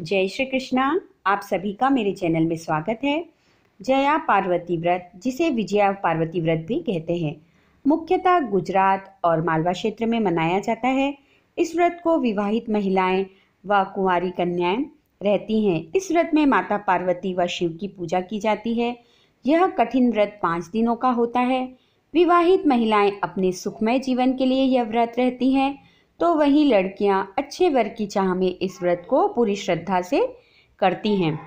जय श्री कृष्णा आप सभी का मेरे चैनल में स्वागत है जया पार्वती व्रत जिसे विजया पार्वती व्रत भी कहते हैं मुख्यतः गुजरात और मालवा क्षेत्र में मनाया जाता है इस व्रत को विवाहित महिलाएं व कुंवारी कन्याएं रहती हैं इस व्रत में माता पार्वती व शिव की पूजा की जाती है यह कठिन व्रत पाँच दिनों का होता है विवाहित महिलाएं अपने सुखमय जीवन के लिए यह व्रत रहती हैं तो वही लड़कियां अच्छे वर्ग की चाह में इस व्रत को पूरी श्रद्धा से करती हैं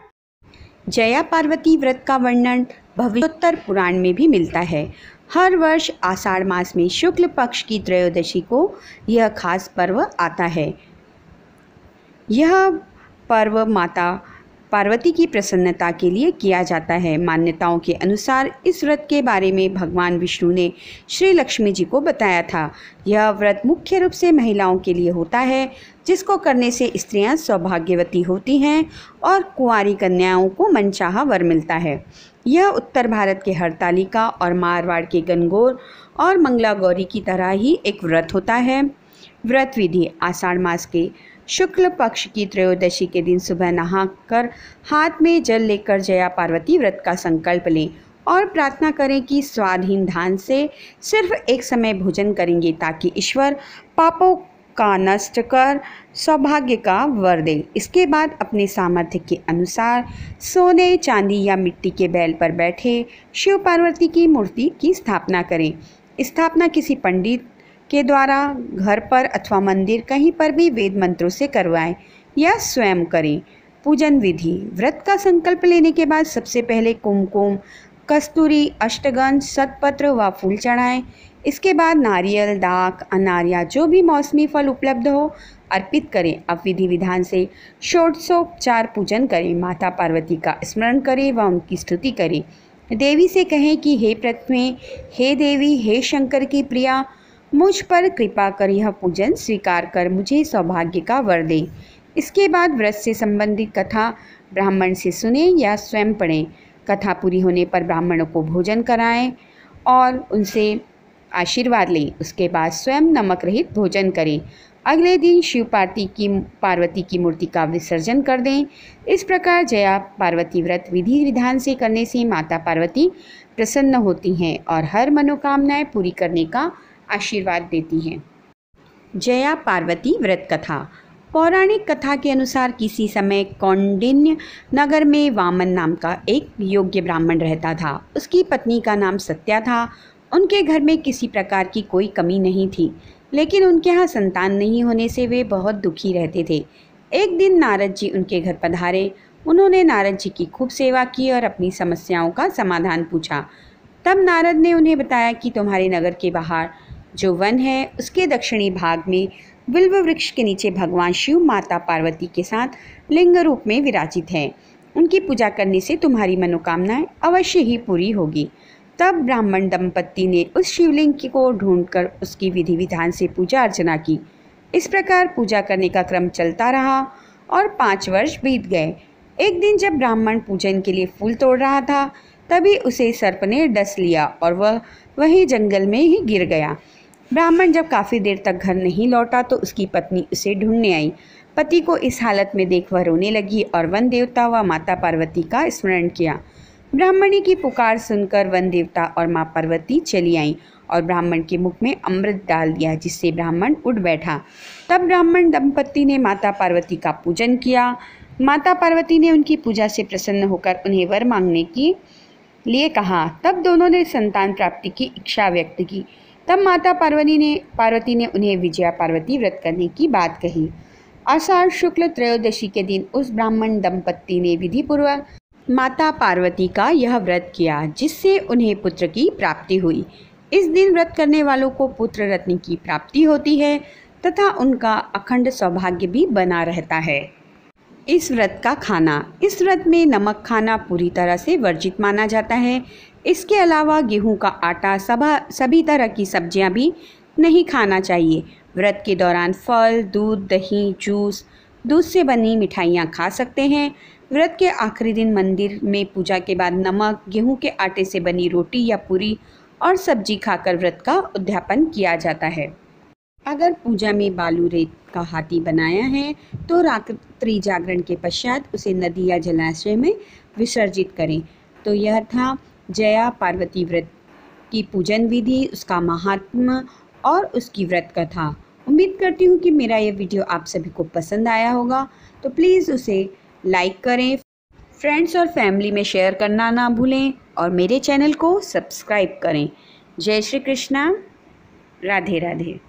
जया पार्वती व्रत का वर्णन भविष्योत्तर पुराण में भी मिलता है हर वर्ष आषाढ़ मास में शुक्ल पक्ष की त्रयोदशी को यह खास पर्व आता है यह पर्व माता पार्वती की प्रसन्नता के लिए किया जाता है मान्यताओं के अनुसार इस व्रत के बारे में भगवान विष्णु ने श्री लक्ष्मी जी को बताया था यह व्रत मुख्य रूप से महिलाओं के लिए होता है जिसको करने से स्त्रियां सौभाग्यवती होती हैं और कुंवारी कन्याओं को मनचाहा वर मिलता है यह उत्तर भारत के हरतालिका और मारवाड़ के गनगोर और मंगला गौरी की तरह ही एक व्रत होता है व्रत विधि आषाढ़ मास के शुक्ल पक्ष की त्रयोदशी के दिन सुबह नहाकर हाथ में जल लेकर जया पार्वती व्रत का संकल्प लें और प्रार्थना करें कि स्वाधीन धान से सिर्फ एक समय भोजन करेंगे ताकि ईश्वर पापों का नष्ट कर सौभाग्य का वर दें इसके बाद अपने सामर्थ्य के अनुसार सोने चांदी या मिट्टी के बैल पर बैठे शिव पार्वती की मूर्ति की स्थापना करें स्थापना किसी पंडित के द्वारा घर पर अथवा मंदिर कहीं पर भी वेद मंत्रों से करवाएं या स्वयं करें पूजन विधि व्रत का संकल्प लेने के बाद सबसे पहले कुमकुम कस्तूरी अष्टगंध सतपत्र व फूल चढ़ाएं इसके बाद नारियल दाक अनार या जो भी मौसमी फल उपलब्ध हो अर्पित करें अब विधि विधान से षोडशोपचार पूजन करें माता पार्वती का स्मरण करें व उनकी स्तुति करें देवी से कहें कि हे पृथ्वी हे देवी हे शंकर की प्रिया मुझ पर कृपा कर यह पूजन स्वीकार कर मुझे सौभाग्य का वर दे इसके बाद व्रत से संबंधित कथा ब्राह्मण से सुने या स्वयं पढ़ें कथा पूरी होने पर ब्राह्मणों को भोजन कराएं और उनसे आशीर्वाद लें उसके बाद स्वयं नमक रहित भोजन करें अगले दिन शिव पार्वती की पार्वती की मूर्ति का विसर्जन कर दें इस प्रकार जया पार्वती व्रत विधि विधान से करने से माता पार्वती प्रसन्न होती हैं और हर मनोकामनाएं पूरी करने का आशीर्वाद देती हैं जया पार्वती व्रत कथा पौराणिक कथा के अनुसार किसी समय कौंडिन्य नगर में वामन नाम का एक योग्य ब्राह्मण रहता था उसकी पत्नी का नाम सत्या था उनके घर में किसी प्रकार की कोई कमी नहीं थी लेकिन उनके यहाँ संतान नहीं होने से वे बहुत दुखी रहते थे एक दिन नारद जी उनके घर पधारे उन्होंने नारद जी की खूब सेवा की और अपनी समस्याओं का समाधान पूछा तब नारद ने उन्हें बताया कि तुम्हारे नगर के बाहर जो वन है उसके दक्षिणी भाग में विल्व वृक्ष के नीचे भगवान शिव माता पार्वती के साथ लिंग रूप में विराजित हैं उनकी पूजा करने से तुम्हारी मनोकामनाएं अवश्य ही पूरी होगी तब ब्राह्मण दंपत्ति ने उस शिवलिंग को ढूंढकर उसकी विधि विधान से पूजा अर्चना की इस प्रकार पूजा करने का क्रम चलता रहा और पाँच वर्ष बीत गए एक दिन जब ब्राह्मण पूजन के लिए फूल तोड़ रहा था तभी उसे सर्प ने डस लिया और वह वही जंगल में ही गिर गया ब्राह्मण जब काफ़ी देर तक घर नहीं लौटा तो उसकी पत्नी उसे ढूंढने आई पति को इस हालत में देख वह रोने लगी और वन देवता व माता पार्वती का स्मरण किया ब्राह्मणी की पुकार सुनकर वन देवता और माँ पार्वती चली आईं और ब्राह्मण के मुख में अमृत डाल दिया जिससे ब्राह्मण उठ बैठा तब ब्राह्मण दंपति ने माता पार्वती का पूजन किया माता पार्वती ने उनकी पूजा से प्रसन्न होकर उन्हें वर मांगने की लिए कहा तब दोनों ने संतान प्राप्ति की इच्छा व्यक्त की तब माता पार्वती ने पार्वती ने उन्हें विजया पार्वती व्रत करने की बात कही आषाढ़ शुक्ल त्रयोदशी के दिन उस ब्राह्मण दंपत्ति ने विधिपूर्वक माता पार्वती का यह व्रत किया जिससे उन्हें पुत्र की प्राप्ति हुई इस दिन व्रत करने वालों को पुत्र रत्न की प्राप्ति होती है तथा उनका अखंड सौभाग्य भी बना रहता है इस व्रत का खाना इस व्रत में नमक खाना पूरी तरह से वर्जित माना जाता है इसके अलावा गेहूं का आटा सभा सभी तरह की सब्जियां भी नहीं खाना चाहिए व्रत के दौरान फल दूध दही जूस दूध से बनी मिठाइयाँ खा सकते हैं व्रत के आखिरी दिन मंदिर में पूजा के बाद नमक गेहूं के आटे से बनी रोटी या पूरी और सब्जी खाकर व्रत का उद्यापन किया जाता है अगर पूजा में बालू रेत का हाथी बनाया है तो रात्रि जागरण के पश्चात उसे नदी या जलाशय में विसर्जित करें तो यह था जया पार्वती व्रत की पूजन विधि उसका महात्मा और उसकी व्रत कथा उम्मीद करती हूँ कि मेरा यह वीडियो आप सभी को पसंद आया होगा तो प्लीज़ उसे लाइक करें फ्रेंड्स और फैमिली में शेयर करना ना भूलें और मेरे चैनल को सब्सक्राइब करें जय श्री कृष्णा राधे राधे